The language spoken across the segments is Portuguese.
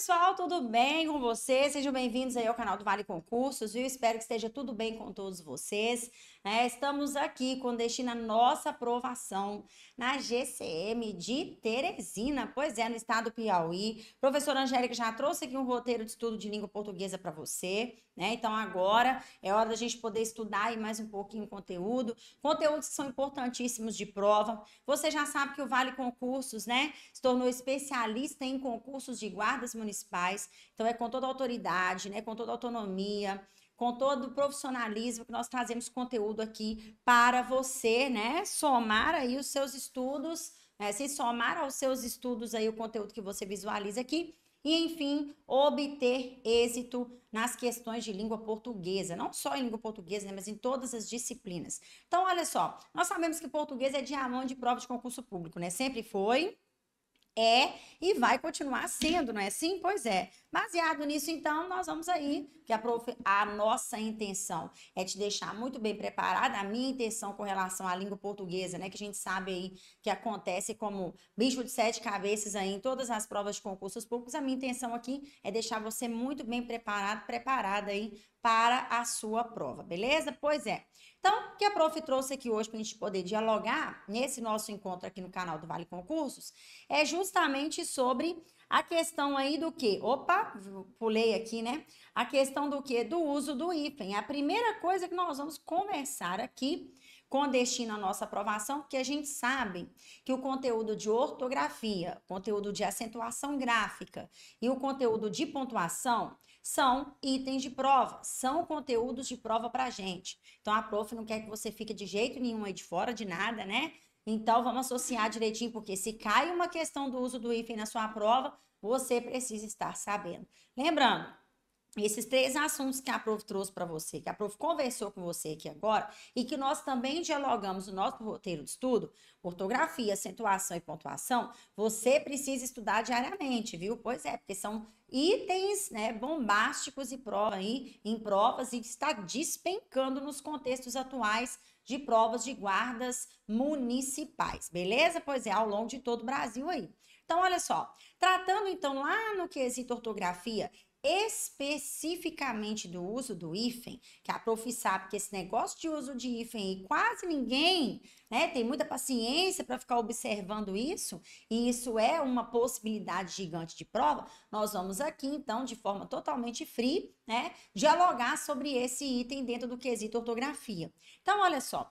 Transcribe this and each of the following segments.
pessoal, tudo bem com vocês? Sejam bem-vindos aí ao canal do Vale Concursos, viu? Espero que esteja tudo bem com todos vocês. É, estamos aqui com destino à nossa aprovação na GCM de Teresina, pois é, no estado do Piauí. Professora Angélica já trouxe aqui um roteiro de estudo de língua portuguesa para você, né? Então agora é hora da gente poder estudar aí mais um pouquinho o conteúdo. Conteúdos que são importantíssimos de prova. Você já sabe que o Vale Concursos, né? Se tornou especialista em concursos de guardas municipais. Então é com toda autoridade, né? Com toda autonomia com todo o profissionalismo que nós trazemos conteúdo aqui para você, né? Somar aí os seus estudos, né? se somar aos seus estudos aí o conteúdo que você visualiza aqui e, enfim, obter êxito nas questões de língua portuguesa, não só em língua portuguesa, né, mas em todas as disciplinas. Então, olha só, nós sabemos que português é diamante de prova de concurso público, né? Sempre foi, é e vai continuar sendo, não é assim? Pois é. Baseado nisso, então, nós vamos aí, que a, prof... a, nossa intenção é te deixar muito bem preparada, a minha intenção com relação à língua portuguesa, né, que a gente sabe aí que acontece como bicho de sete cabeças aí em todas as provas de concursos públicos, a minha intenção aqui é deixar você muito bem preparado, preparada aí para a sua prova, beleza? Pois é. Então, o que a prof trouxe aqui hoje para a gente poder dialogar nesse nosso encontro aqui no canal do Vale Concursos é justamente sobre a questão aí do que? Opa, pulei aqui, né? A questão do que? Do uso do hífen. É a primeira coisa que nós vamos conversar aqui com destino à nossa aprovação, porque a gente sabe que o conteúdo de ortografia, conteúdo de acentuação gráfica e o conteúdo de pontuação, são itens de prova, são conteúdos de prova para a gente. Então a prof não quer que você fique de jeito nenhum aí de fora de nada, né? Então vamos associar direitinho, porque se cai uma questão do uso do hífen na sua prova, você precisa estar sabendo. Lembrando, esses três assuntos que a Prof trouxe para você, que a Prof conversou com você aqui agora e que nós também dialogamos no nosso roteiro de estudo, ortografia, acentuação e pontuação, você precisa estudar diariamente, viu? Pois é, porque são itens, né, bombásticos e prova aí em provas e está despencando nos contextos atuais de provas de guardas municipais, beleza? Pois é, ao longo de todo o Brasil aí. Então, olha só, tratando então lá no quesito ortografia especificamente do uso do hífen, que a prof sabe que esse negócio de uso de hífen quase ninguém né, tem muita paciência para ficar observando isso, e isso é uma possibilidade gigante de prova, nós vamos aqui, então, de forma totalmente free, né, dialogar sobre esse item dentro do quesito ortografia. Então, olha só,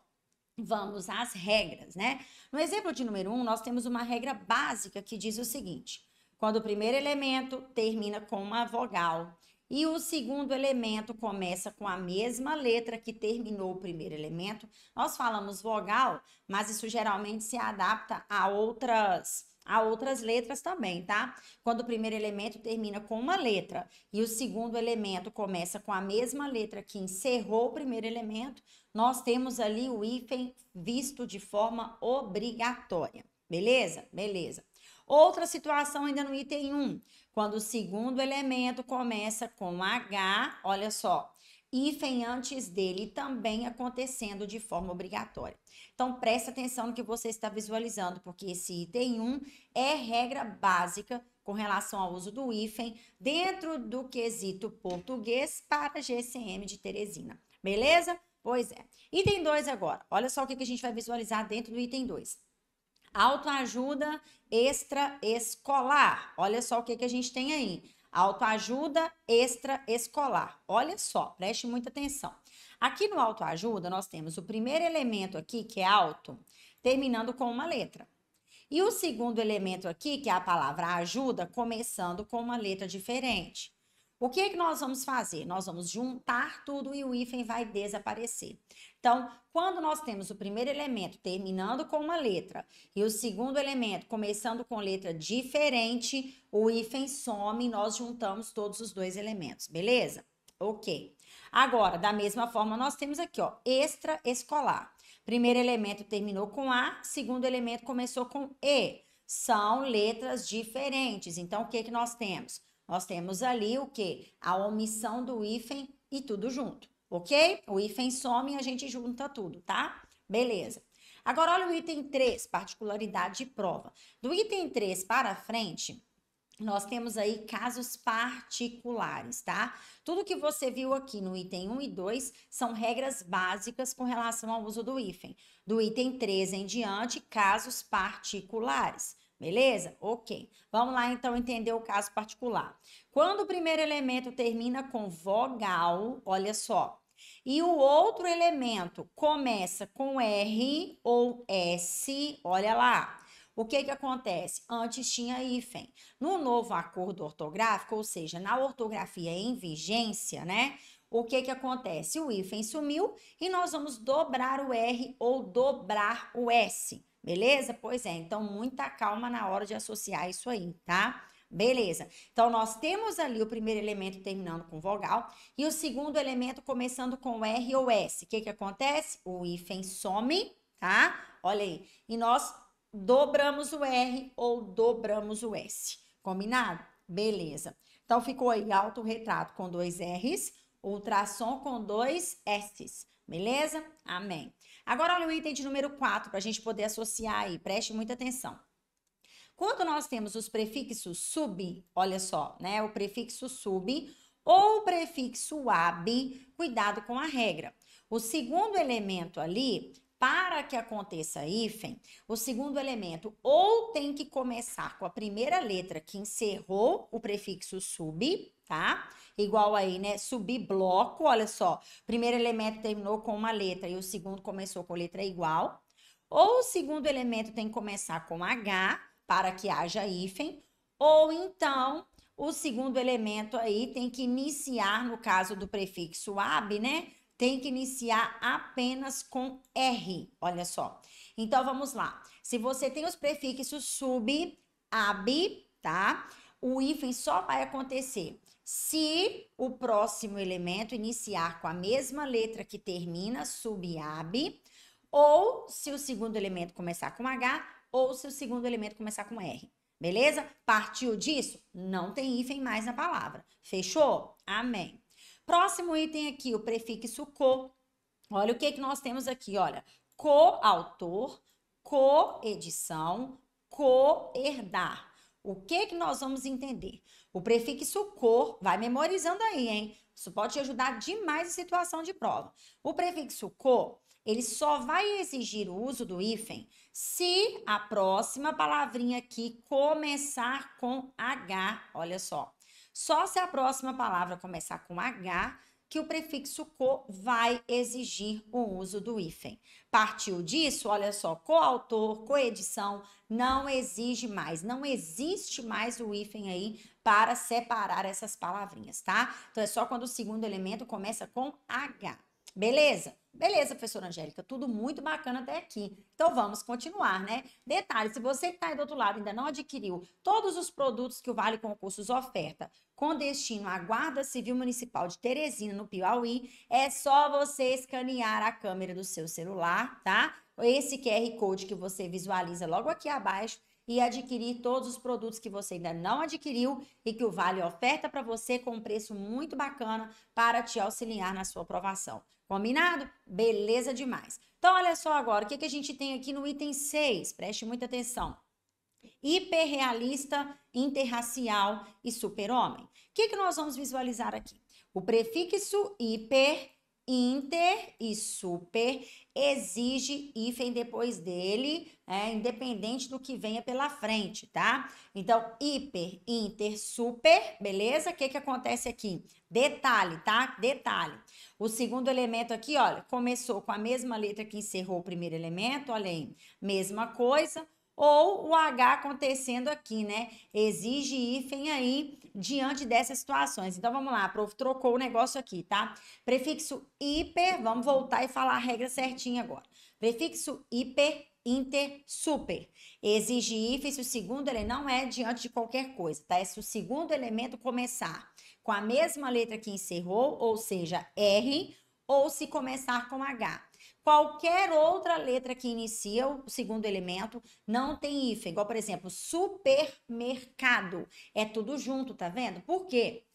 vamos às regras, né? No exemplo de número 1, um, nós temos uma regra básica que diz o seguinte: quando o primeiro elemento termina com uma vogal e o segundo elemento começa com a mesma letra que terminou o primeiro elemento. Nós falamos vogal, mas isso geralmente se adapta a outras a outras letras também, tá? Quando o primeiro elemento termina com uma letra e o segundo elemento começa com a mesma letra que encerrou o primeiro elemento, nós temos ali o hífen visto de forma obrigatória. Beleza? Beleza. Outra situação ainda no item 1, quando o segundo elemento começa com H, olha só, hífen antes dele, também acontecendo de forma obrigatória. Então, preste atenção no que você está visualizando, porque esse item 1 é regra básica com relação ao uso do hífen dentro do quesito português para GCM de Teresina. Beleza? Pois é. Item 2 agora. Olha só o que a gente vai visualizar dentro do item 2. Autoajuda extraescolar. Olha só o que, que a gente tem aí. Autoajuda extraescolar. Olha só, preste muita atenção. Aqui no autoajuda, nós temos o primeiro elemento aqui, que é auto, terminando com uma letra. E o segundo elemento aqui, que é a palavra ajuda, começando com uma letra diferente. O que, é que nós vamos fazer? Nós vamos juntar tudo e o hífen vai desaparecer. Então, quando nós temos o primeiro elemento terminando com uma letra e o segundo elemento começando com letra diferente, o hífen some e nós juntamos todos os dois elementos, beleza? Ok. Agora, da mesma forma, nós temos aqui, ó, extra escolar. Primeiro elemento terminou com A, segundo elemento começou com E. São letras diferentes. Então, o que, que nós temos? Nós temos ali o que? A omissão do hífen e tudo junto ok? O hífen some e a gente junta tudo, tá? Beleza. Agora, olha o item 3, particularidade de prova. Do item 3 para frente, nós temos aí casos particulares, tá? Tudo que você viu aqui no item 1 e 2 são regras básicas com relação ao uso do hífen. Do item 3 em diante, casos particulares. Beleza? Ok. Vamos lá então entender o caso particular. Quando o primeiro elemento termina com vogal, olha só, e o outro elemento começa com R ou S, olha lá. O que que acontece? Antes tinha hífen. No novo acordo ortográfico, ou seja, na ortografia em vigência, né? O que que acontece? O hífen sumiu e nós vamos dobrar o R ou dobrar o S. Beleza? Pois é, então muita calma na hora de associar isso aí, tá? Beleza. Então, nós temos ali o primeiro elemento terminando com vogal e o segundo elemento começando com R ou S. O que, que acontece? O hífen some, tá? Olha aí. E nós dobramos o R ou dobramos o S. Combinado? Beleza. Então, ficou aí autorretrato com dois R's, ultrassom com dois S's. Beleza? Amém. Agora, olha o item de número 4 para a gente poder associar aí. Preste muita atenção. Quando nós temos os prefixos sub, olha só, né? O prefixo sub ou o prefixo ab, cuidado com a regra. O segundo elemento ali, para que aconteça hífen, o segundo elemento ou tem que começar com a primeira letra que encerrou o prefixo sub, tá? Igual aí, né? Subir bloco, olha só. Primeiro elemento terminou com uma letra e o segundo começou com letra igual. Ou o segundo elemento tem que começar com H para que haja hífen, ou então o segundo elemento aí tem que iniciar, no caso do prefixo ab, né? Tem que iniciar apenas com R. Olha só. Então vamos lá. Se você tem os prefixos sub, ab, tá? O hífen só vai acontecer se o próximo elemento iniciar com a mesma letra que termina, sub, ab, ou se o segundo elemento começar com H ou se o segundo elemento começar com R. Beleza? Partiu disso? Não tem hífen mais na palavra. Fechou? Amém. Próximo item aqui, o prefixo co. Olha o que, que nós temos aqui, olha. Coautor, coedição, herdar O que, que nós vamos entender? O prefixo co, vai memorizando aí, hein? Isso pode te ajudar demais em situação de prova. O prefixo co, ele só vai exigir o uso do hífen se a próxima palavrinha aqui começar com H. Olha só. Só se a próxima palavra começar com H que o prefixo co vai exigir o uso do hífen. Partiu disso, olha só, coautor, coedição não exige mais, não existe mais o hífen aí para separar essas palavrinhas, tá? Então é só quando o segundo elemento começa com H. Beleza? Beleza, professora Angélica, tudo muito bacana até aqui. Então vamos continuar, né? Detalhe: se você que está aí do outro lado ainda não adquiriu todos os produtos que o Vale Concursos oferta com destino à Guarda Civil Municipal de Teresina, no Piauí, é só você escanear a câmera do seu celular, tá? Esse QR Code que você visualiza logo aqui abaixo e adquirir todos os produtos que você ainda não adquiriu e que o Vale oferta para você com um preço muito bacana para te auxiliar na sua aprovação. Combinado? Beleza demais. Então, olha só agora, o que, que a gente tem aqui no item 6? Preste muita atenção. Hiperrealista, interracial e super-homem. O que, que nós vamos visualizar aqui? O prefixo hiper inter e super exige hífen depois dele, é, independente do que venha pela frente, tá? Então, hiper, inter, super, beleza? O que, que acontece aqui? Detalhe, tá? Detalhe. O segundo elemento aqui, olha, começou com a mesma letra que encerrou o primeiro elemento, olha aí, mesma coisa, ou o H acontecendo aqui, né? Exige hífen aí diante dessas situações. Então vamos lá, prof, trocou o negócio aqui, tá? Prefixo hiper, vamos voltar e falar a regra certinha agora. Prefixo hiper, inter, super. Exige hífen se o segundo ele não é diante de qualquer coisa, tá? É se o segundo elemento começar com a mesma letra que encerrou, ou seja, R, ou se começar com H. Qualquer outra letra que inicia o segundo elemento não tem hífen. Igual, por exemplo, supermercado. É tudo junto, tá vendo? Por quê?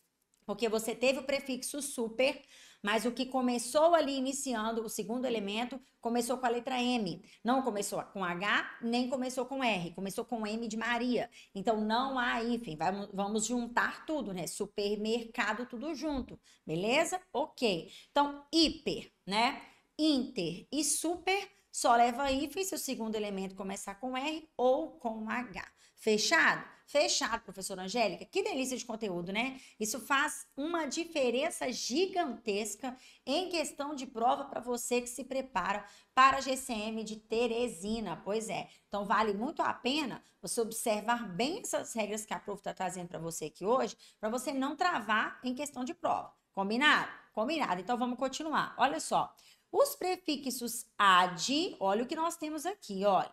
Porque você teve o prefixo super, mas o que começou ali iniciando o segundo elemento começou com a letra M. Não começou com H, nem começou com R, começou com M de Maria. Então não há hífen, vamos juntar tudo, né? Supermercado, tudo junto, beleza? Ok. Então, hiper, né? Inter e super só leva hífen se o segundo elemento começar com R ou com H. Fechado? Fechado, professora Angélica. Que delícia de conteúdo, né? Isso faz uma diferença gigantesca em questão de prova para você que se prepara para a GCM de Teresina. Pois é. Então, vale muito a pena você observar bem essas regras que a prof está trazendo para você aqui hoje, para você não travar em questão de prova. Combinado? Combinado. Então, vamos continuar. Olha só. Os prefixos ad, olha o que nós temos aqui, olha.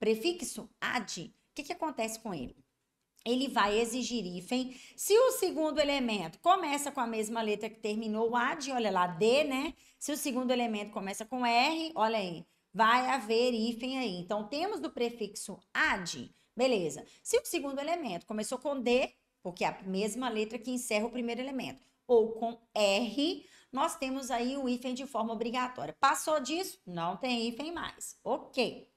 Prefixo ad, o que, que acontece com ele? Ele vai exigir hífen. Se o segundo elemento começa com a mesma letra que terminou ad, olha lá, D, né? Se o segundo elemento começa com R, olha aí, vai haver hífen aí. Então, temos do prefixo ad, beleza. Se o segundo elemento começou com D, porque é a mesma letra que encerra o primeiro elemento, ou com R, nós temos aí o hífen de forma obrigatória. Passou disso, não tem hífen mais. Ok.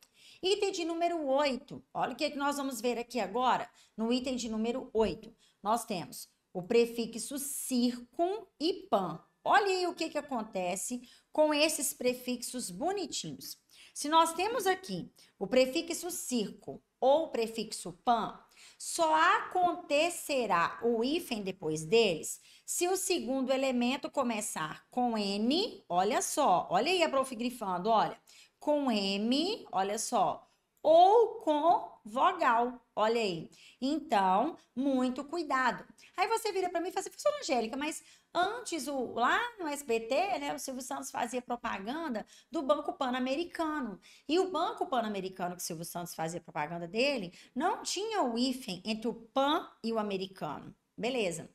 Item de número 8. Olha o que, é que nós vamos ver aqui agora. No item de número 8, nós temos o prefixo circum e pan. Olha aí o que, é que acontece com esses prefixos bonitinhos. Se nós temos aqui o prefixo circo ou o prefixo pan, só acontecerá o hífen depois deles se o segundo elemento começar com N, olha só, olha aí a prof grifando, olha, com M, olha só, ou com vogal, olha aí. Então, muito cuidado. Aí você vira para mim e fala assim, professora Angélica, mas antes, o, lá no SBT, né, o Silvio Santos fazia propaganda do Banco Pan-Americano. E o Banco Pan-Americano, que o Silvio Santos fazia propaganda dele, não tinha o hífen entre o pan e o americano. Beleza.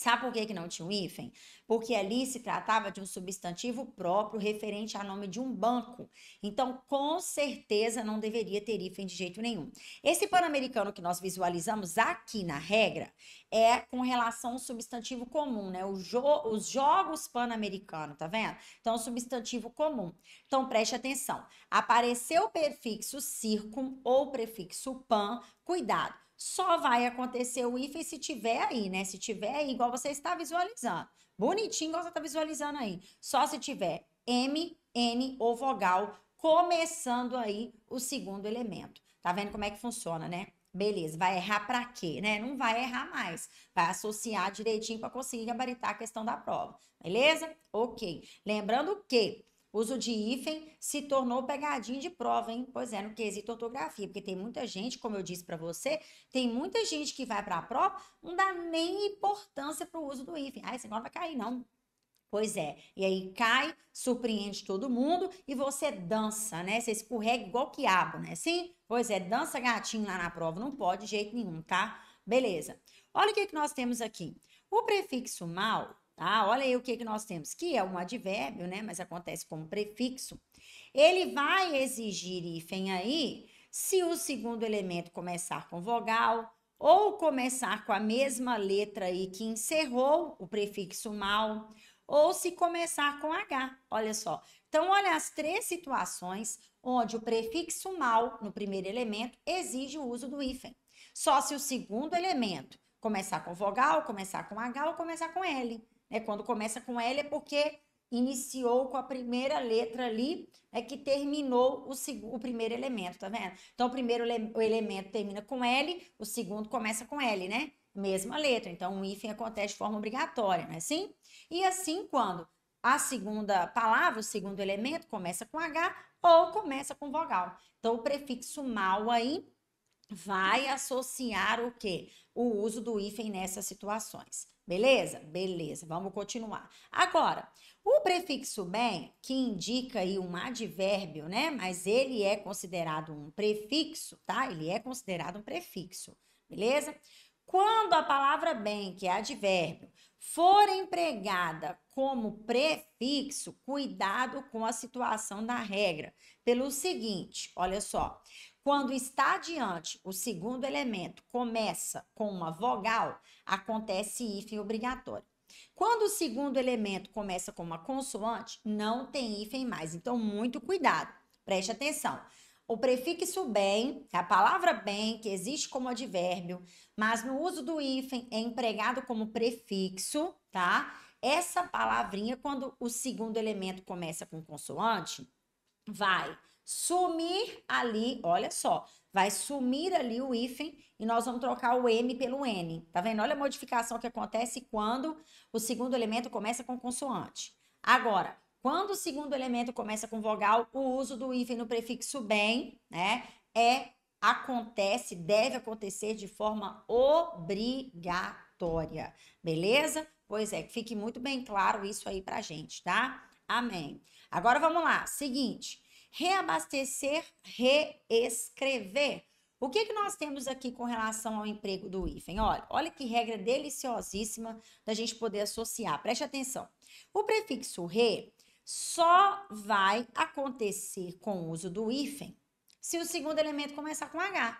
Sabe por que, que não tinha um hífen? Porque ali se tratava de um substantivo próprio referente ao nome de um banco. Então, com certeza, não deveria ter hífen de jeito nenhum. Esse pan-americano que nós visualizamos aqui na regra é com relação ao substantivo comum, né? Jo os jogos pan-americanos, tá vendo? Então, substantivo comum. Então, preste atenção. Apareceu o prefixo circum ou prefixo pan, cuidado só vai acontecer o ife se tiver aí, né? Se tiver aí, igual você está visualizando. Bonitinho, igual você está visualizando aí. Só se tiver M, N ou vogal, começando aí o segundo elemento. Tá vendo como é que funciona, né? Beleza, vai errar para quê, né? Não vai errar mais. Vai associar direitinho para conseguir gabaritar a questão da prova. Beleza? OK. Lembrando que Uso de hífen se tornou pegadinha de prova, hein? Pois é, no quesito ortografia, porque tem muita gente, como eu disse para você, tem muita gente que vai para a prova, não dá nem importância para o uso do hífen. Ah, esse agora vai cair, não. Pois é, e aí cai, surpreende todo mundo e você dança, né? Você escorrega igual quiabo, né? Sim? Pois é, dança gatinho lá na prova, não pode de jeito nenhum, tá? Beleza. Olha o que, que nós temos aqui. O prefixo mal Tá? Olha aí o que, que nós temos, que é um advérbio, né? Mas acontece como prefixo. Ele vai exigir hífen aí se o segundo elemento começar com vogal ou começar com a mesma letra aí que encerrou o prefixo mal ou se começar com H. Olha só. Então, olha as três situações onde o prefixo mal no primeiro elemento exige o uso do hífen. Só se o segundo elemento começar com vogal, começar com H ou começar com L. Né? Quando começa com L é porque iniciou com a primeira letra ali, é que terminou o, segundo, o primeiro elemento, tá vendo? Então, o primeiro ele o elemento termina com L, o segundo começa com L, né? Mesma letra. Então, o um hífen acontece de forma obrigatória, não é assim? E assim, quando a segunda palavra, o segundo elemento, começa com H ou começa com vogal. Então, o prefixo mal aí vai associar o que? O uso do hífen nessas situações. Beleza? Beleza, vamos continuar. Agora, o prefixo bem, que indica aí um advérbio, né? Mas ele é considerado um prefixo, tá? Ele é considerado um prefixo, beleza? Quando a palavra bem, que é advérbio, for empregada como prefixo, cuidado com a situação da regra. Pelo seguinte, olha só. Quando está adiante, o segundo elemento começa com uma vogal, acontece hífen obrigatório. Quando o segundo elemento começa com uma consoante, não tem hífen mais. Então, muito cuidado, preste atenção. O prefixo bem, é a palavra bem, que existe como advérbio, mas no uso do hífen é empregado como prefixo, tá? Essa palavrinha, quando o segundo elemento começa com consoante, vai sumir ali, olha só, vai sumir ali o hífen e nós vamos trocar o M pelo N. Tá vendo? Olha a modificação que acontece quando o segundo elemento começa com consoante. Agora, quando o segundo elemento começa com vogal, o uso do hífen no prefixo bem, né, é acontece, deve acontecer de forma obrigatória. Beleza? Pois é, fique muito bem claro isso aí pra gente, tá? Amém. Agora vamos lá. Seguinte, reabastecer, reescrever. O que, que nós temos aqui com relação ao emprego do hífen? Olha, olha que regra deliciosíssima da gente poder associar. Preste atenção. O prefixo re só vai acontecer com o uso do hífen se o segundo elemento começar com H.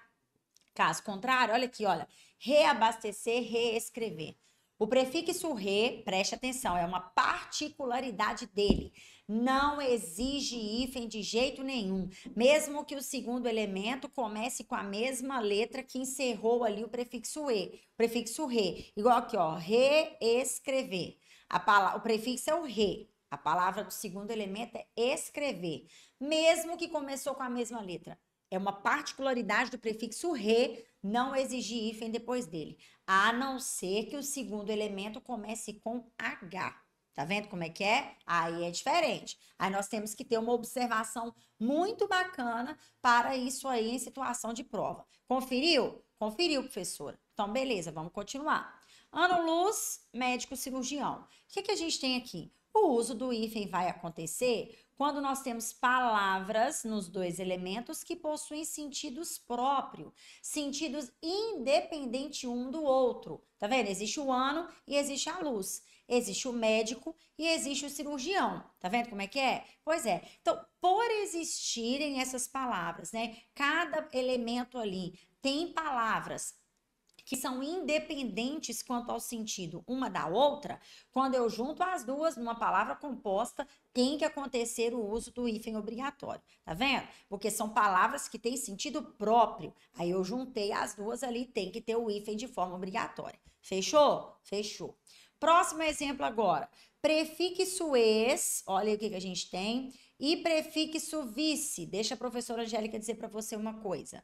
Caso contrário, olha aqui, olha, reabastecer, reescrever. O prefixo re, preste atenção, é uma particularidade dele não exige hífen de jeito nenhum, mesmo que o segundo elemento comece com a mesma letra que encerrou ali o prefixo e, prefixo re, igual aqui, ó, reescrever. A palavra, o prefixo é o re, a palavra do segundo elemento é escrever, mesmo que começou com a mesma letra. É uma particularidade do prefixo re não exigir hífen depois dele, a não ser que o segundo elemento comece com H. Tá vendo como é que é? Aí é diferente. Aí nós temos que ter uma observação muito bacana para isso aí em situação de prova. Conferiu? Conferiu, professora. Então, beleza, vamos continuar. Ana Luz, médico cirurgião. O que, que a gente tem aqui? O uso do hífen vai acontecer quando nós temos palavras nos dois elementos que possuem sentidos próprios, sentidos independente um do outro. Tá vendo? Existe o ano e existe a luz. Existe o médico e existe o cirurgião. Tá vendo como é que é? Pois é. Então, por existirem essas palavras, né? Cada elemento ali tem palavras que são independentes quanto ao sentido uma da outra, quando eu junto as duas numa palavra composta, tem que acontecer o uso do hífen obrigatório, tá vendo? Porque são palavras que têm sentido próprio. Aí eu juntei as duas ali, tem que ter o hífen de forma obrigatória. Fechou? Fechou. Próximo exemplo agora. Prefixo ex, olha o que, que a gente tem. E prefixo vice. Deixa a professora Angélica dizer para você uma coisa.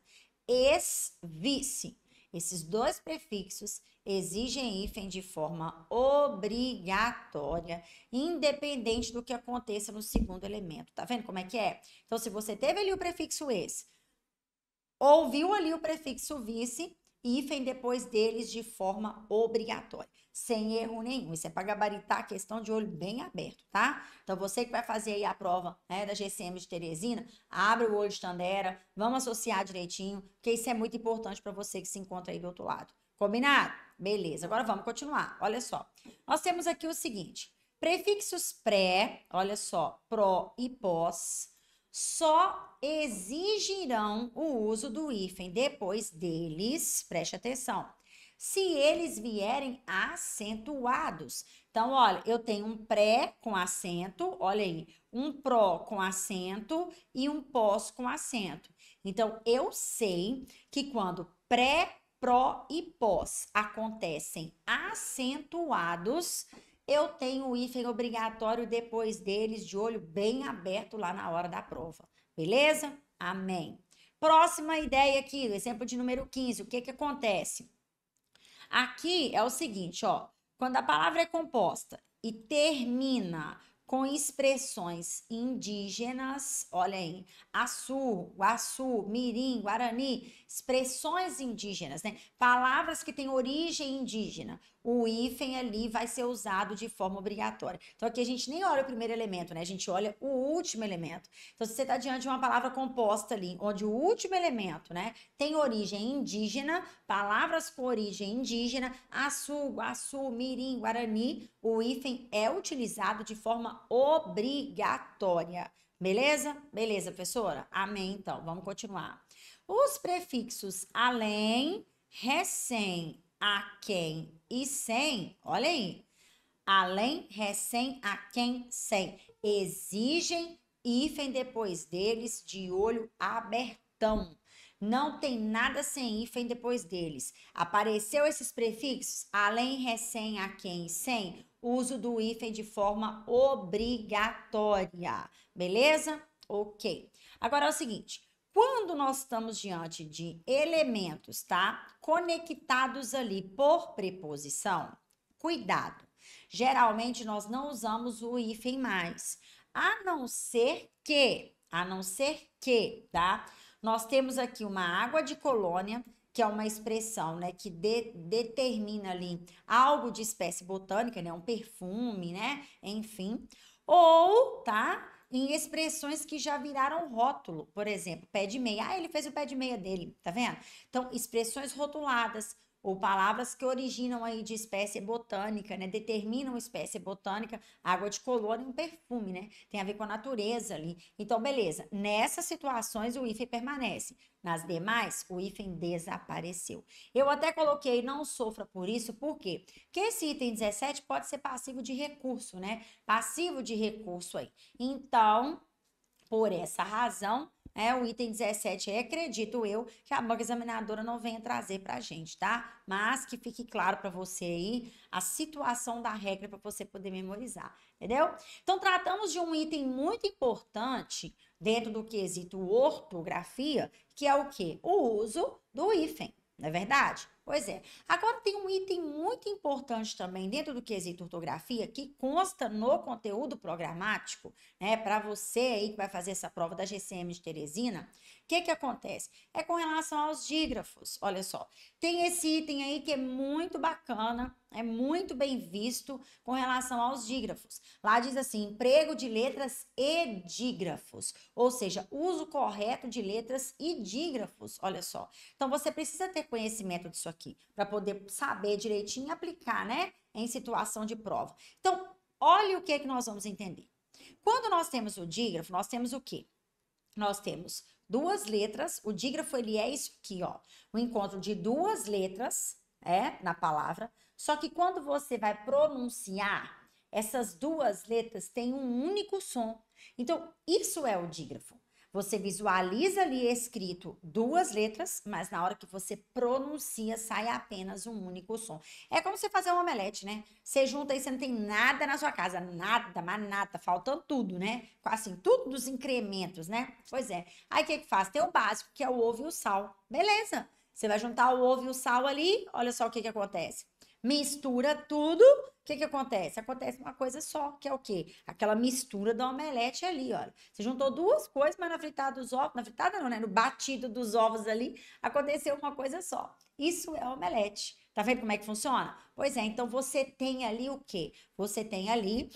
Ex-vice. Esses dois prefixos exigem hífen de forma obrigatória, independente do que aconteça no segundo elemento. Tá vendo como é que é? Então, se você teve ali o prefixo esse, ouviu ali o prefixo vice, hífen depois deles de forma obrigatória sem erro nenhum. Isso é para gabaritar a questão de olho bem aberto, tá? Então, você que vai fazer aí a prova né, da GCM de Teresina, abre o olho de Tandera, vamos associar direitinho, porque isso é muito importante para você que se encontra aí do outro lado. Combinado? Beleza, agora vamos continuar. Olha só, nós temos aqui o seguinte, prefixos pré, olha só, pró e pós, só exigirão o uso do hífen depois deles, preste atenção, se eles vierem acentuados. Então, olha, eu tenho um pré com acento, olha aí, um pró com acento e um pós com acento. Então, eu sei que quando pré, pró e pós acontecem acentuados, eu tenho o hífen obrigatório depois deles, de olho bem aberto lá na hora da prova. Beleza? Amém. Próxima ideia aqui, exemplo de número 15. O que, que acontece? Aqui é o seguinte, ó. Quando a palavra é composta e termina com expressões indígenas, olha aí, Açu, Guaçu, Mirim, Guarani, expressões indígenas, né? Palavras que têm origem indígena. O hífen ali vai ser usado de forma obrigatória. Então aqui a gente nem olha o primeiro elemento, né? A gente olha o último elemento. Então se você está diante de uma palavra composta ali, onde o último elemento, né, tem origem indígena, palavras com origem indígena, Açu, Guaçu, Mirim, Guarani, o hífen é utilizado de forma obrigatória. Beleza? Beleza, professora? Amém, então. Vamos continuar. Os prefixos além, recém, quem e sem, olha aí. Além, recém, quem, sem. Exigem hífen depois deles de olho abertão. Não tem nada sem hífen depois deles. Apareceu esses prefixos? Além, recém, a quem, sem. Uso do hífen de forma obrigatória. Beleza? Ok. Agora é o seguinte. Quando nós estamos diante de elementos, tá? Conectados ali por preposição, cuidado. Geralmente nós não usamos o hífen mais, a não ser que, a não ser que, tá? Nós temos aqui uma água de colônia, que é uma expressão, né, que de, determina ali algo de espécie botânica, né, um perfume, né, enfim. Ou, tá, em expressões que já viraram rótulo. Por exemplo, pé de meia. Ah, ele fez o pé de meia dele, tá vendo? Então, expressões rotuladas, ou palavras que originam aí de espécie botânica, né? Determinam espécie botânica, água de color e é um perfume, né? Tem a ver com a natureza ali. Então, beleza. Nessas situações o hífen permanece. Nas demais, o hífen desapareceu. Eu até coloquei não sofra por isso, por quê? Porque esse item 17 pode ser passivo de recurso, né? Passivo de recurso aí. Então, por essa razão, é, o item 17 é, acredito eu, que a banca examinadora não venha trazer para a gente, tá? Mas que fique claro para você aí a situação da regra para você poder memorizar, entendeu? Então, tratamos de um item muito importante dentro do quesito ortografia, que é o quê? O uso do hífen, não é verdade? Pois é. Agora tem um item muito importante também dentro do quesito ortografia que consta no conteúdo programático, né? Para você aí que vai fazer essa prova da GCM de Teresina, o que que acontece? É com relação aos dígrafos. Olha só, tem esse item aí que é muito bacana, é muito bem visto com relação aos dígrafos. Lá diz assim: emprego de letras e dígrafos, ou seja, uso correto de letras e dígrafos. Olha só. Então você precisa ter conhecimento disso aqui aqui, para poder saber direitinho e aplicar, né, em situação de prova. Então, olha o que é que nós vamos entender. Quando nós temos o dígrafo, nós temos o quê? Nós temos duas letras, o dígrafo ele é isso aqui, ó, o encontro de duas letras, é, na palavra, só que quando você vai pronunciar, essas duas letras têm um único som. Então, isso é o dígrafo. Você visualiza ali escrito duas letras, mas na hora que você pronuncia sai apenas um único som. É como você fazer um omelete, né? Você junta e você não tem nada na sua casa, nada, mas nada, faltando tudo, né? Assim, tudo dos incrementos, né? Pois é. Aí o que, que faz? Tem o básico, que é o ovo e o sal. Beleza. Você vai juntar o ovo e o sal ali, olha só o que, que acontece. Mistura tudo que, que acontece? Acontece uma coisa só, que é o quê? Aquela mistura da omelete ali, olha. Você juntou duas coisas, mas na fritada dos ovos, na fritada não, né? No batido dos ovos ali, aconteceu uma coisa só. Isso é omelete. Tá vendo como é que funciona? Pois é, então você tem ali o quê? Você tem ali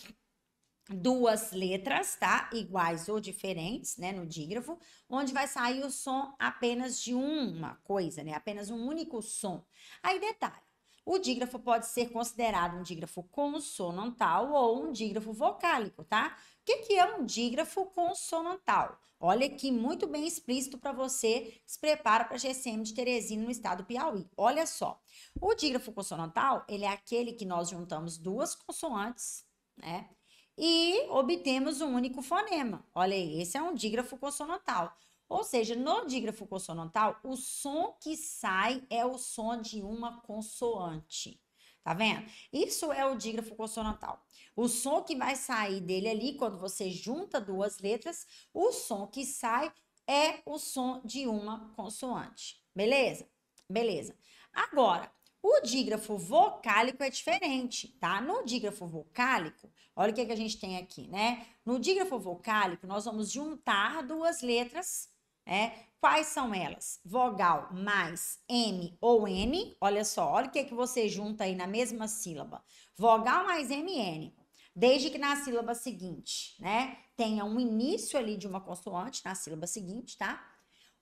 duas letras, tá? Iguais ou diferentes, né, no dígrafo, onde vai sair o som apenas de uma coisa, né? Apenas um único som. Aí detalhe, o dígrafo pode ser considerado um dígrafo consonantal ou um dígrafo vocálico, tá? O que, que é um dígrafo consonantal? Olha aqui, muito bem explícito para você se prepara para a GCM de Teresina no estado do Piauí. Olha só, o dígrafo consonantal, ele é aquele que nós juntamos duas consoantes, né? E obtemos um único fonema. Olha aí, esse é um dígrafo consonantal. Ou seja, no dígrafo consonantal, o som que sai é o som de uma consoante. Tá vendo? Isso é o dígrafo consonantal. O som que vai sair dele ali, quando você junta duas letras, o som que sai é o som de uma consoante. Beleza? Beleza. Agora, o dígrafo vocálico é diferente, tá? No dígrafo vocálico, olha o que, é que a gente tem aqui, né? No dígrafo vocálico, nós vamos juntar duas letras né? Quais são elas? Vogal mais M ou N. Olha só, olha o que, é que você junta aí na mesma sílaba. Vogal mais MN. Desde que na sílaba seguinte, né? Tenha um início ali de uma consoante na sílaba seguinte, tá?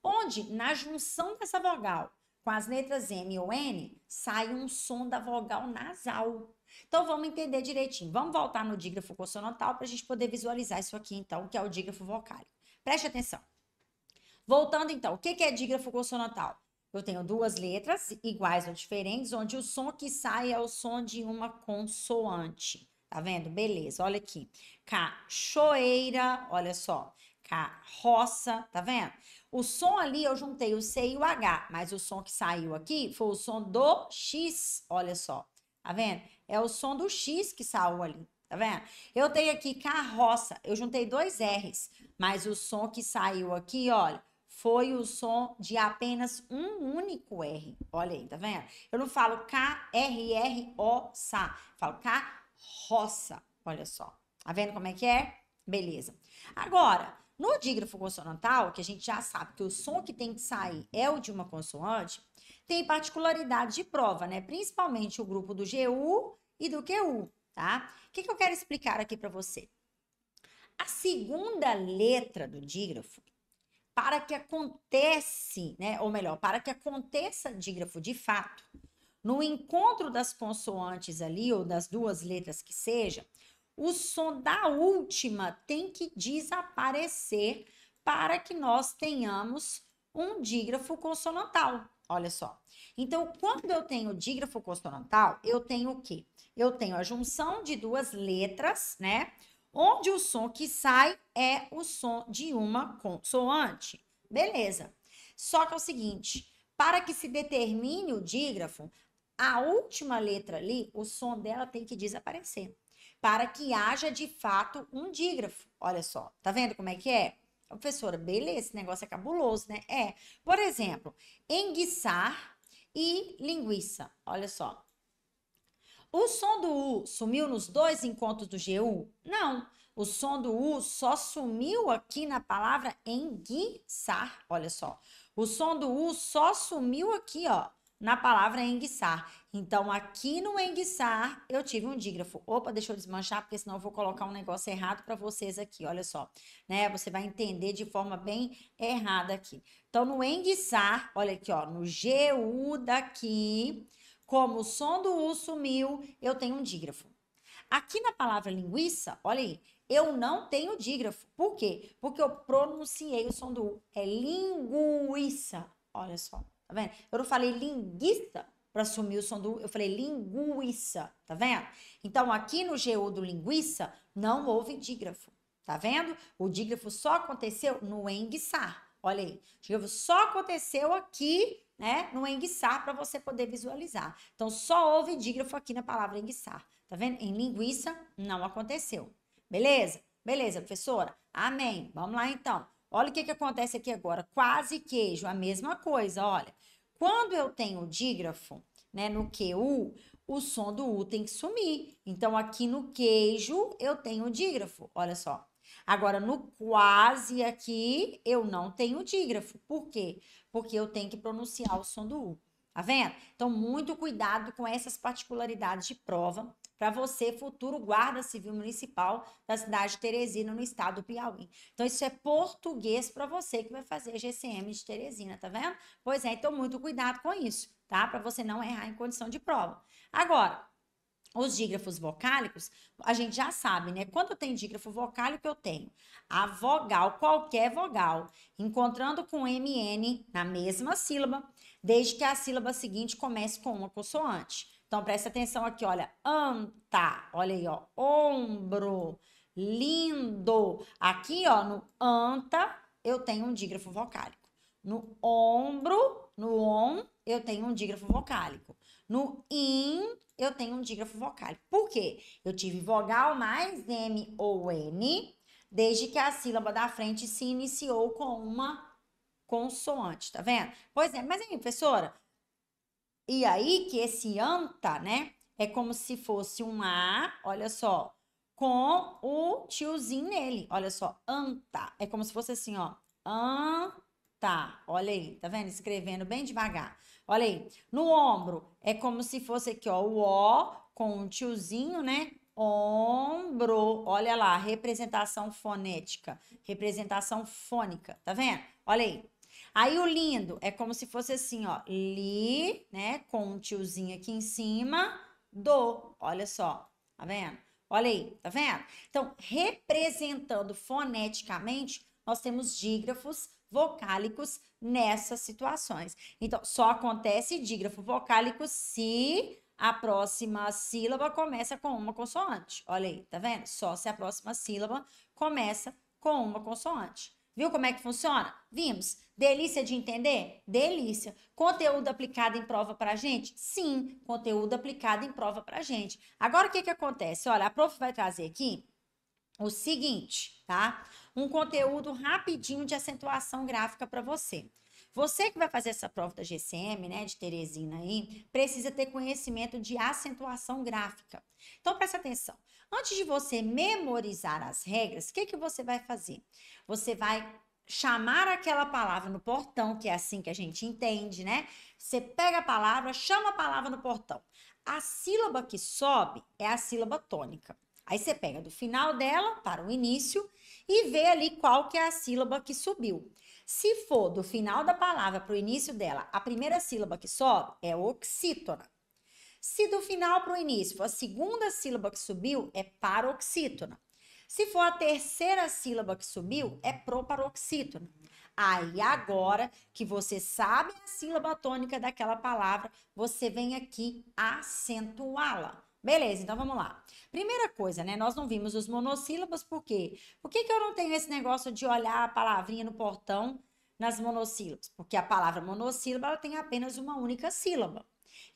Onde, na junção dessa vogal com as letras M ou N, sai um som da vogal nasal. Então vamos entender direitinho. Vamos voltar no dígrafo consonantal para a gente poder visualizar isso aqui, então, que é o dígrafo vocálico. Preste atenção. Voltando então, o que é dígrafo consonantal? Eu tenho duas letras iguais ou diferentes, onde o som que sai é o som de uma consoante. Tá vendo? Beleza, olha aqui. Cachoeira, olha só. Carroça, tá vendo? O som ali eu juntei o C e o H, mas o som que saiu aqui foi o som do X, olha só. Tá vendo? É o som do X que saiu ali, tá vendo? Eu tenho aqui carroça, eu juntei dois R's, mas o som que saiu aqui, olha, foi o som de apenas um único R. Olha aí, tá vendo? Eu não falo K-R-R-O-S-A, falo K-roça. Olha só. Tá vendo como é que é? Beleza. Agora, no dígrafo consonantal, que a gente já sabe que o som que tem que sair é o de uma consoante, tem particularidade de prova, né? Principalmente o grupo do GU e do QU, tá? O que, que eu quero explicar aqui para você? A segunda letra do dígrafo para que acontece, né, ou melhor, para que aconteça dígrafo de fato, no encontro das consoantes ali ou das duas letras que seja, o som da última tem que desaparecer para que nós tenhamos um dígrafo consonantal. Olha só. Então, quando eu tenho dígrafo consonantal, eu tenho o quê? Eu tenho a junção de duas letras, né? onde o som que sai é o som de uma consoante. Beleza. Só que é o seguinte, para que se determine o dígrafo, a última letra ali, o som dela tem que desaparecer, para que haja de fato um dígrafo. Olha só, tá vendo como é que é? Professora, beleza, esse negócio é cabuloso, né? É. Por exemplo, enguiçar e linguiça. Olha só. O som do U sumiu nos dois encontros do GU? Não. O som do U só sumiu aqui na palavra enguiçar. Olha só. O som do U só sumiu aqui, ó, na palavra enguiçar. Então, aqui no enguiçar, eu tive um dígrafo. Opa, deixa eu desmanchar, porque senão eu vou colocar um negócio errado para vocês aqui, olha só. Né? Você vai entender de forma bem errada aqui. Então, no enguiçar, olha aqui, ó, no GU daqui, como o som do U sumiu, eu tenho um dígrafo. Aqui na palavra linguiça, olha aí, eu não tenho dígrafo. Por quê? Porque eu pronunciei o som do U. É linguiça. Olha só, tá vendo? Eu não falei linguiça para sumir o som do U, eu falei linguiça, tá vendo? Então aqui no GU do linguiça não houve dígrafo, tá vendo? O dígrafo só aconteceu no enguiçar. Olha aí, o dígrafo só aconteceu aqui né? No é enguiçar para você poder visualizar. Então só houve dígrafo aqui na palavra enguiçar. Tá vendo? Em linguiça não aconteceu. Beleza? Beleza, professora? Amém. Vamos lá então. Olha o que, que acontece aqui agora. Quase queijo, a mesma coisa, olha. Quando eu tenho dígrafo, né, no QU, o som do U tem que sumir. Então, aqui no queijo, eu tenho o dígrafo, olha só. Agora, no quase aqui, eu não tenho dígrafo. Por quê? porque eu tenho que pronunciar o som do U. Tá vendo? Então, muito cuidado com essas particularidades de prova para você, futuro guarda civil municipal da cidade de Teresina, no estado do Piauí. Então, isso é português para você que vai fazer GCM de Teresina, tá vendo? Pois é, então muito cuidado com isso, tá? Para você não errar em condição de prova. Agora, os dígrafos vocálicos, a gente já sabe, né? Quando tem dígrafo vocálico, eu tenho a vogal, qualquer vogal, encontrando com MN na mesma sílaba, desde que a sílaba seguinte comece com uma consoante. Então, presta atenção aqui, olha, anta, olha aí, ó, ombro, lindo. Aqui, ó, no anta, eu tenho um dígrafo vocálico. No ombro, no on, eu tenho um dígrafo vocálico. No in, eu tenho um dígrafo vocálico. Por quê? Eu tive vogal mais M ou N, desde que a sílaba da frente se iniciou com uma consoante, tá vendo? Pois é, mas aí, professora, e aí que esse anta, tá, né, é como se fosse um A, olha só, com o tiozinho nele, olha só, anta, tá. é como se fosse assim, ó, anta, tá. olha aí, tá vendo? Escrevendo bem devagar. Olha aí. No ombro, é como se fosse aqui, ó, o O com um tiozinho, né? Ombro. Olha lá, representação fonética, representação fônica, tá vendo? Olha aí. Aí o lindo é como se fosse assim, ó, li, né, com um tiozinho aqui em cima, do. Olha só, tá vendo? Olha aí, tá vendo? Então, representando foneticamente, nós temos dígrafos vocálicos nessas situações. Então, só acontece dígrafo vocálico se a próxima sílaba começa com uma consoante. Olha aí, tá vendo? Só se a próxima sílaba começa com uma consoante. Viu como é que funciona? Vimos. Delícia de entender? Delícia. Conteúdo aplicado em prova para gente? Sim, conteúdo aplicado em prova para gente. Agora, o que, que acontece? Olha, a prof vai trazer aqui o seguinte, tá? um conteúdo rapidinho de acentuação gráfica para você. Você que vai fazer essa prova da GCM, né, de Teresina aí, precisa ter conhecimento de acentuação gráfica. Então, presta atenção. Antes de você memorizar as regras, o que, que você vai fazer? Você vai chamar aquela palavra no portão, que é assim que a gente entende, né? Você pega a palavra, chama a palavra no portão. A sílaba que sobe é a sílaba tônica. Aí você pega do final dela para o início e vê ali qual que é a sílaba que subiu. Se for do final da palavra para o início dela, a primeira sílaba que sobe é oxítona. Se do final para o início for a segunda sílaba que subiu, é paroxítona. Se for a terceira sílaba que subiu, é proparoxítona. Aí agora que você sabe a sílaba tônica daquela palavra, você vem aqui acentuá-la. Beleza, então vamos lá. Primeira coisa, né? Nós não vimos os monossílabos, por quê? Por que, que eu não tenho esse negócio de olhar a palavrinha no portão nas monossílabas? Porque a palavra monossílaba ela tem apenas uma única sílaba.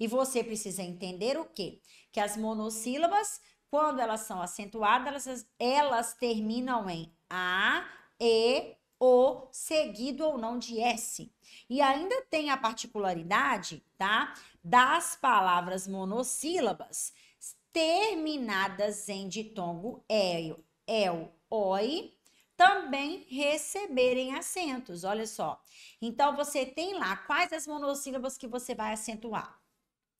E você precisa entender o quê? Que as monossílabas, quando elas são acentuadas, elas, elas terminam em A, E, O, seguido ou não de S. E ainda tem a particularidade, tá? Das palavras monossílabas terminadas em ditongo el, el, oi, também receberem acentos. Olha só. Então, você tem lá quais as monossílabas que você vai acentuar.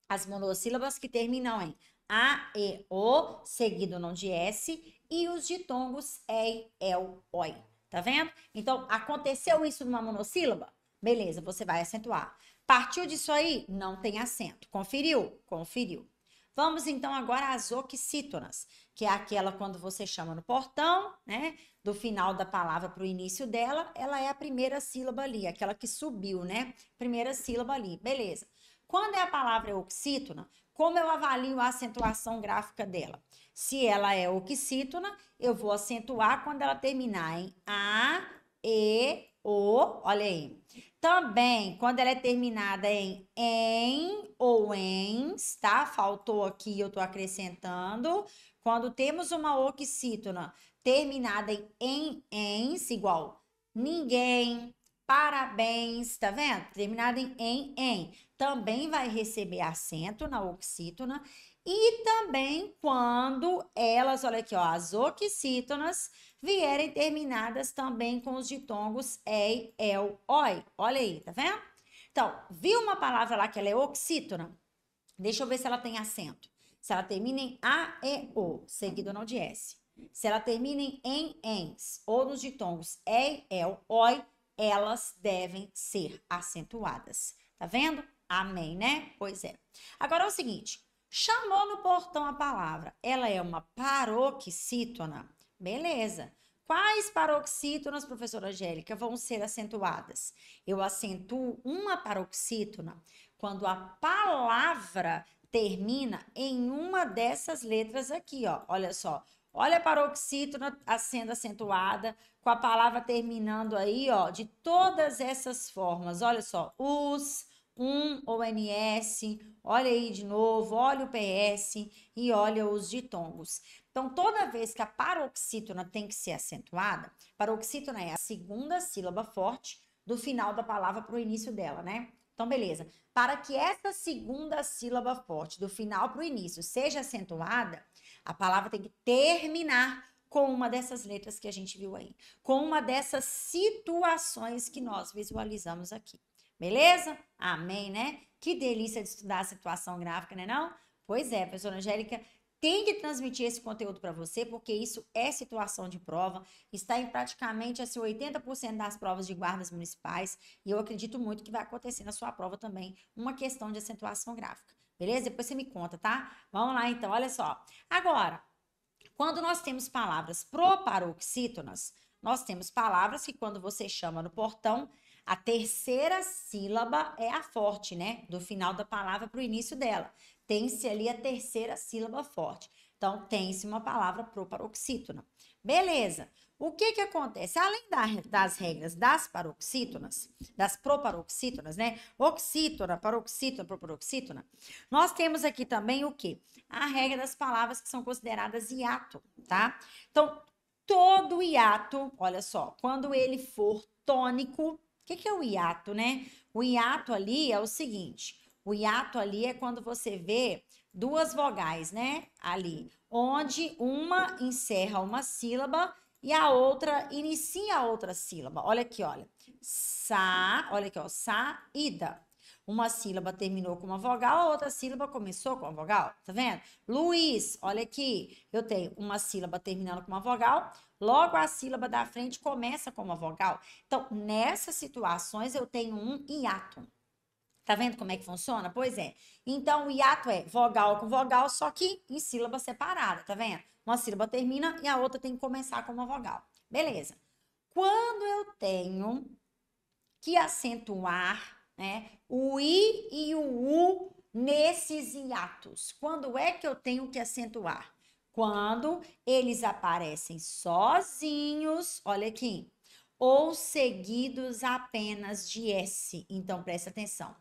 As monossílabas que terminam em a, e, o, seguido não de s, e os ditongos ei, el, oi. Tá vendo? Então, aconteceu isso numa monossílaba? Beleza, você vai acentuar. Partiu disso aí? Não tem acento. Conferiu? Conferiu. Vamos então agora às oxítonas, que é aquela quando você chama no portão, né? Do final da palavra para o início dela, ela é a primeira sílaba ali, aquela que subiu, né? Primeira sílaba ali, beleza. Quando é a palavra oxítona, como eu avalio a acentuação gráfica dela? Se ela é oxítona, eu vou acentuar quando ela terminar em A, E, O, olha aí. Também, quando ela é terminada em em ou ens, tá? Faltou aqui, eu tô acrescentando. Quando temos uma oxítona terminada em em, ens, igual ninguém, parabéns, tá vendo? Terminada em em, em. Também vai receber acento na oxítona e também quando elas, olha aqui, ó, as oxítonas vierem terminadas também com os ditongos ei, el, oi. Olha aí, tá vendo? Então, viu uma palavra lá que ela é oxítona? Deixa eu ver se ela tem acento. Se ela termina em A, E, O, seguido não de S. Se ela termina em ens, ou nos ditongos ei, el, oi, elas devem ser acentuadas. Tá vendo? Amém, né? Pois é. Agora é o seguinte, Chamou no portão a palavra. Ela é uma paroxítona. Beleza. Quais paroxítonas, professora Angélica, vão ser acentuadas? Eu acentuo uma paroxítona quando a palavra termina em uma dessas letras aqui, ó. Olha só. Olha a paroxítona sendo acentuada com a palavra terminando aí, ó, de todas essas formas. Olha só, os, um ONS, olha aí de novo, olha o PS e olha os ditongos. Então, toda vez que a paroxítona tem que ser acentuada, paroxítona é a segunda sílaba forte do final da palavra para o início dela, né? Então, beleza. Para que essa segunda sílaba forte do final para o início seja acentuada, a palavra tem que terminar com uma dessas letras que a gente viu aí, com uma dessas situações que nós visualizamos aqui. Beleza? Amém, né? Que delícia de estudar a situação gráfica, né não? Pois é, professora Angélica tem que transmitir esse conteúdo para você, porque isso é situação de prova, está em praticamente assim, 80% das provas de guardas municipais, e eu acredito muito que vai acontecer na sua prova também uma questão de acentuação gráfica. Beleza? Depois você me conta, tá? Vamos lá então, olha só. Agora, quando nós temos palavras proparoxítonas, nós temos palavras que quando você chama no portão, a terceira sílaba é a forte, né? Do final da palavra para o início dela. Tem-se ali a terceira sílaba forte. Então, tem-se uma palavra proparoxítona. Beleza. O que que acontece? Além da, das regras das paroxítonas, das proparoxítonas, né? Oxítona, paroxítona, proparoxítona, nós temos aqui também o quê? A regra das palavras que são consideradas hiato, tá? Então, todo hiato, olha só, quando ele for tônico, o que, que é o hiato, né? O hiato ali é o seguinte: o hiato ali é quando você vê duas vogais, né? Ali, onde uma encerra uma sílaba e a outra inicia a outra sílaba. Olha aqui, olha. Sa, olha aqui, ó, saída. Uma sílaba terminou com uma vogal, a outra sílaba começou com uma vogal. Tá vendo? Luiz, olha aqui. Eu tenho uma sílaba terminando com uma vogal, logo a sílaba da frente começa com uma vogal. Então, nessas situações, eu tenho um hiato. Tá vendo como é que funciona? Pois é. Então, o hiato é vogal com vogal, só que em sílaba separada, tá vendo? Uma sílaba termina e a outra tem que começar com uma vogal. Beleza. Quando eu tenho que acentuar né? O i e o u nesses hiatos. Quando é que eu tenho que acentuar? Quando eles aparecem sozinhos, olha aqui, ou seguidos apenas de S. Então, presta atenção.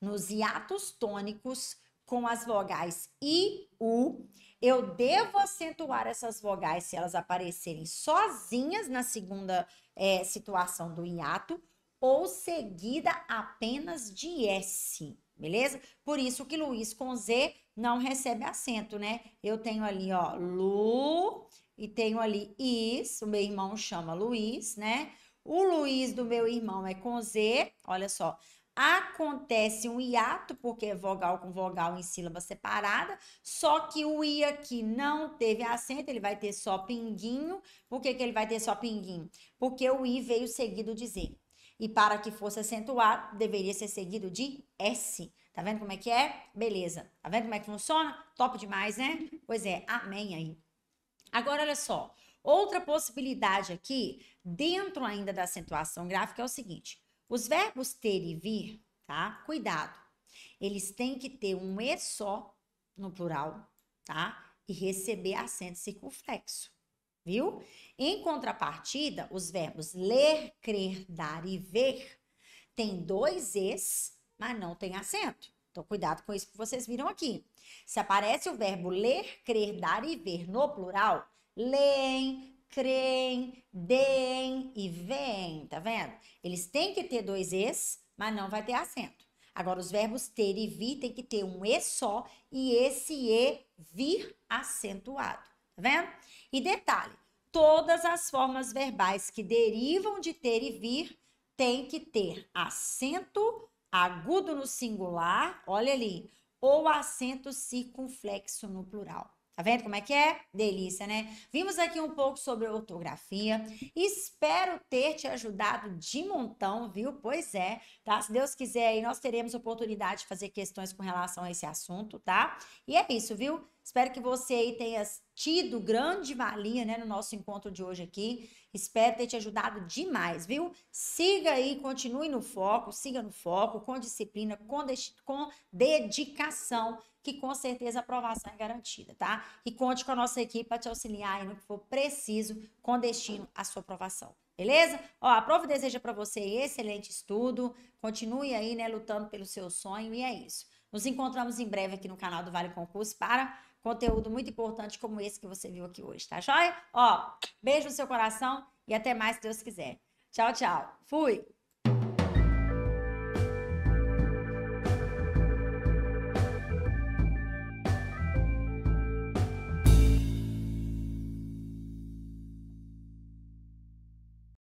Nos hiatos tônicos, com as vogais I, U, eu devo acentuar essas vogais se elas aparecerem sozinhas na segunda é, situação do hiato, ou seguida apenas de S, beleza? Por isso que Luiz com Z não recebe acento, né? Eu tenho ali, ó, Lu e tenho ali Is, o meu irmão chama Luiz, né? O Luiz do meu irmão é com Z, olha só. Acontece um hiato, porque é vogal com vogal em sílaba separada, só que o I aqui não teve acento, ele vai ter só pinguinho. Por que, que ele vai ter só pinguinho? Porque o I veio seguido de Z. E para que fosse acentuado, deveria ser seguido de S. Tá vendo como é que é? Beleza. Tá vendo como é que funciona? Top demais, né? Pois é, amém aí. Agora, olha só. Outra possibilidade aqui, dentro ainda da acentuação gráfica, é o seguinte: os verbos ter e vir, tá? Cuidado. Eles têm que ter um E só no plural, tá? E receber acento circunflexo viu? Em contrapartida, os verbos ler, crer, dar e ver têm dois es, mas não tem acento. Então, cuidado com isso que vocês viram aqui. Se aparece o verbo ler, crer, dar e ver no plural, leem, creem, deem e veem, tá vendo? Eles têm que ter dois es, mas não vai ter acento. Agora, os verbos ter e vir têm que ter um e só e esse e vir acentuado tá vendo? E detalhe, todas as formas verbais que derivam de ter e vir têm que ter acento agudo no singular, olha ali, ou acento circunflexo no plural. Tá vendo como é que é? Delícia, né? Vimos aqui um pouco sobre ortografia. Espero ter te ajudado de montão, viu? Pois é, tá? Se Deus quiser aí, nós teremos oportunidade de fazer questões com relação a esse assunto, tá? E é isso, viu? Espero que você aí tenha tido grande valia né, no nosso encontro de hoje aqui. Espero ter te ajudado demais, viu? Siga aí, continue no foco, siga no foco, com disciplina, com, de com dedicação, que com certeza a aprovação é garantida, tá? E conte com a nossa equipe para te auxiliar aí no que for preciso, com destino à sua aprovação. Beleza? Ó, a prova deseja para você excelente estudo. Continue aí, né, lutando pelo seu sonho e é isso. Nos encontramos em breve aqui no canal do Vale Concurso para conteúdo muito importante como esse que você viu aqui hoje, tá joia? Ó, beijo no seu coração e até mais se Deus quiser. Tchau, tchau. Fui!